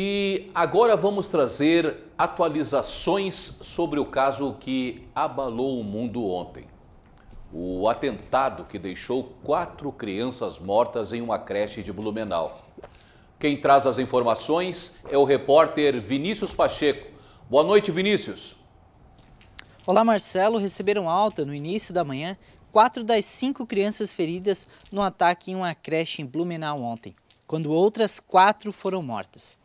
E agora vamos trazer atualizações sobre o caso que abalou o mundo ontem. O atentado que deixou quatro crianças mortas em uma creche de Blumenau. Quem traz as informações é o repórter Vinícius Pacheco. Boa noite, Vinícius. Olá, Marcelo. Receberam alta no início da manhã quatro das cinco crianças feridas no ataque em uma creche em Blumenau ontem, quando outras quatro foram mortas.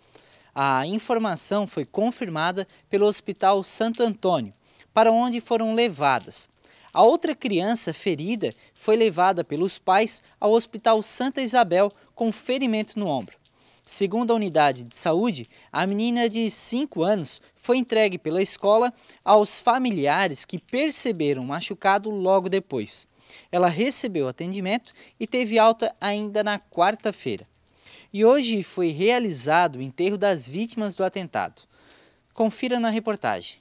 A informação foi confirmada pelo Hospital Santo Antônio, para onde foram levadas. A outra criança ferida foi levada pelos pais ao Hospital Santa Isabel com ferimento no ombro. Segundo a unidade de saúde, a menina de 5 anos foi entregue pela escola aos familiares que perceberam o machucado logo depois. Ela recebeu atendimento e teve alta ainda na quarta-feira e hoje foi realizado o enterro das vítimas do atentado. Confira na reportagem.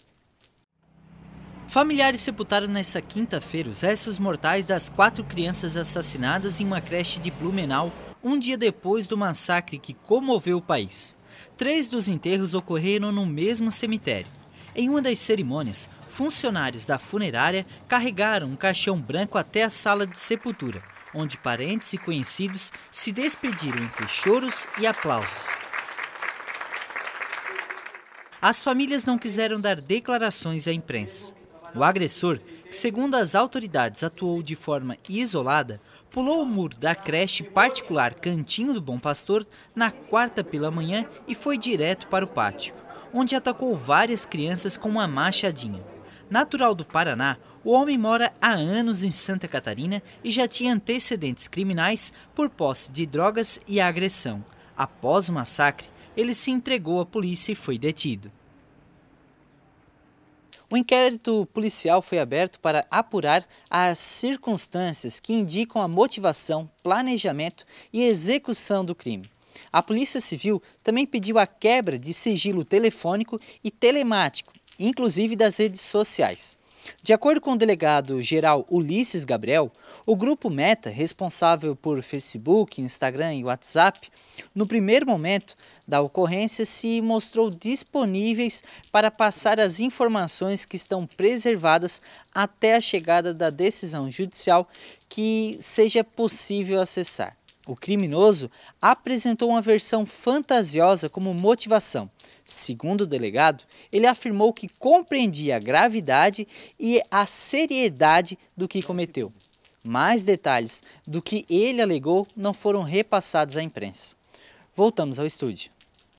Familiares sepultaram nesta quinta-feira os restos mortais das quatro crianças assassinadas em uma creche de Blumenau, um dia depois do massacre que comoveu o país. Três dos enterros ocorreram no mesmo cemitério. Em uma das cerimônias, funcionários da funerária carregaram um caixão branco até a sala de sepultura onde parentes e conhecidos se despediram entre choros e aplausos. As famílias não quiseram dar declarações à imprensa. O agressor, que segundo as autoridades atuou de forma isolada, pulou o muro da creche particular Cantinho do Bom Pastor na quarta pela manhã e foi direto para o pátio, onde atacou várias crianças com uma machadinha. Natural do Paraná, o homem mora há anos em Santa Catarina e já tinha antecedentes criminais por posse de drogas e agressão. Após o massacre, ele se entregou à polícia e foi detido. O inquérito policial foi aberto para apurar as circunstâncias que indicam a motivação, planejamento e execução do crime. A Polícia Civil também pediu a quebra de sigilo telefônico e telemático, inclusive das redes sociais. De acordo com o delegado-geral Ulisses Gabriel, o grupo Meta, responsável por Facebook, Instagram e WhatsApp, no primeiro momento da ocorrência se mostrou disponíveis para passar as informações que estão preservadas até a chegada da decisão judicial que seja possível acessar. O criminoso apresentou uma versão fantasiosa como motivação. Segundo o delegado, ele afirmou que compreendia a gravidade e a seriedade do que cometeu. Mais detalhes do que ele alegou não foram repassados à imprensa. Voltamos ao estúdio.